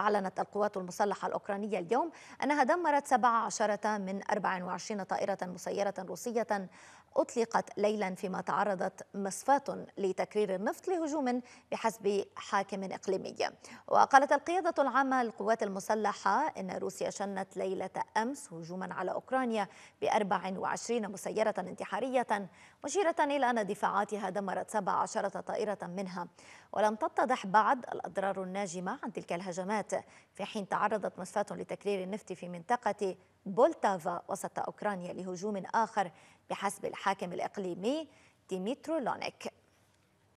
أعلنت القوات المسلحة الأوكرانية اليوم أنها دمرت 17 من 24 طائرة مسيرة روسية أطلقت ليلا فيما تعرضت مصفاة لتكرير النفط لهجوم بحسب حاكم إقليمي وقالت القيادة العامة للقوات المسلحة إن روسيا شنت ليلة أمس هجوما على أوكرانيا ب 24 مسيرة انتحارية مشيرة إلى أن دفاعاتها دمرت 17 طائرة منها ولم تتضح بعد الأضرار الناجمة عن تلك الهجمات في حين تعرضت مصفاة لتكرير النفط في منطقة بولتافا وسط أوكرانيا لهجوم آخر بحسب الحاكم الإقليمي ديميترو لونيك